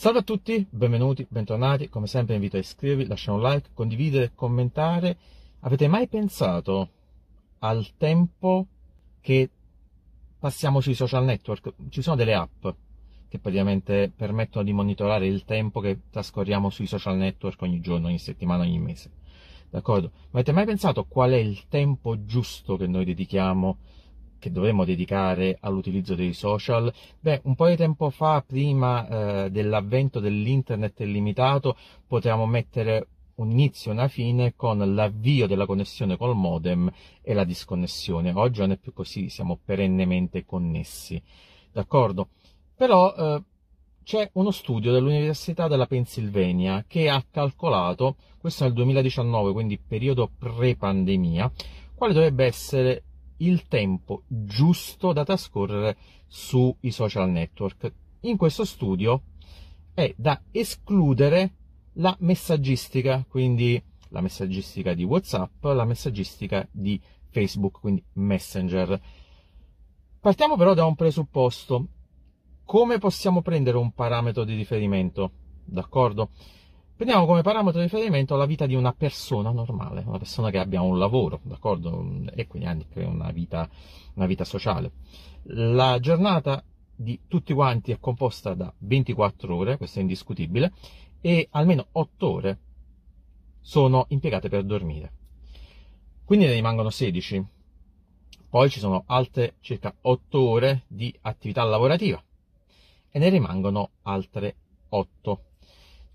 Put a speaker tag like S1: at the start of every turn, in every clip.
S1: Salve a tutti, benvenuti, bentornati, come sempre invito a iscrivervi, lasciare un like, condividere, commentare. Avete mai pensato al tempo che passiamo sui social network? Ci sono delle app che praticamente permettono di monitorare il tempo che trascorriamo sui social network ogni giorno, ogni settimana, ogni mese. D'accordo? Ma avete mai pensato qual è il tempo giusto che noi dedichiamo che dovremmo dedicare all'utilizzo dei social? Beh, un po' di tempo fa, prima eh, dell'avvento dell'internet illimitato, potevamo mettere un inizio e una fine con l'avvio della connessione col modem e la disconnessione. Oggi non è più così, siamo perennemente connessi. D'accordo? Però eh, c'è uno studio dell'Università della Pennsylvania che ha calcolato, questo nel 2019, quindi periodo pre-pandemia, quale dovrebbe essere il tempo giusto da trascorrere sui social network. In questo studio è da escludere la messaggistica, quindi la messaggistica di WhatsApp, la messaggistica di Facebook, quindi Messenger. Partiamo però da un presupposto. Come possiamo prendere un parametro di riferimento? D'accordo? Prendiamo come parametro di riferimento la vita di una persona normale, una persona che abbia un lavoro, d'accordo? E quindi anche una vita, una vita sociale. La giornata di tutti quanti è composta da 24 ore, questo è indiscutibile, e almeno 8 ore sono impiegate per dormire. Quindi ne rimangono 16. Poi ci sono altre circa 8 ore di attività lavorativa e ne rimangono altre 8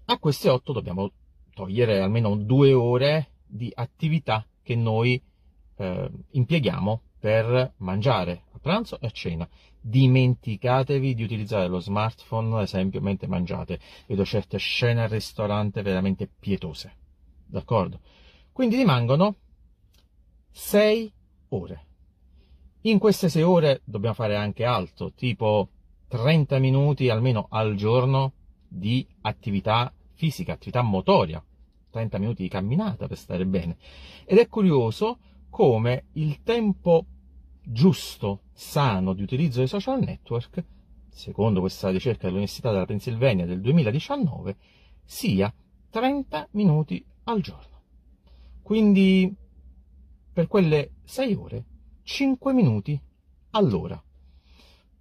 S1: a queste 8 dobbiamo togliere almeno due ore di attività che noi eh, impieghiamo per mangiare a pranzo e a cena. Dimenticatevi di utilizzare lo smartphone, ad esempio, mentre mangiate. Vedo certe scene al ristorante veramente pietose. D'accordo? Quindi rimangono 6 ore. In queste 6 ore dobbiamo fare anche altro, tipo 30 minuti almeno al giorno di attività fisica, attività motoria, 30 minuti di camminata per stare bene. Ed è curioso come il tempo giusto, sano di utilizzo dei social network, secondo questa ricerca dell'Università della Pennsylvania del 2019, sia 30 minuti al giorno. Quindi per quelle 6 ore, 5 minuti all'ora.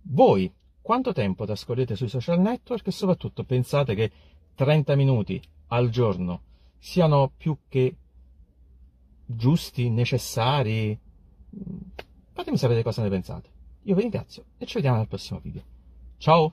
S1: Voi quanto tempo trascorrete sui social network e soprattutto pensate che 30 minuti al giorno siano più che giusti, necessari. Fatemi sapere cosa ne pensate. Io vi ringrazio e ci vediamo nel prossimo video. Ciao!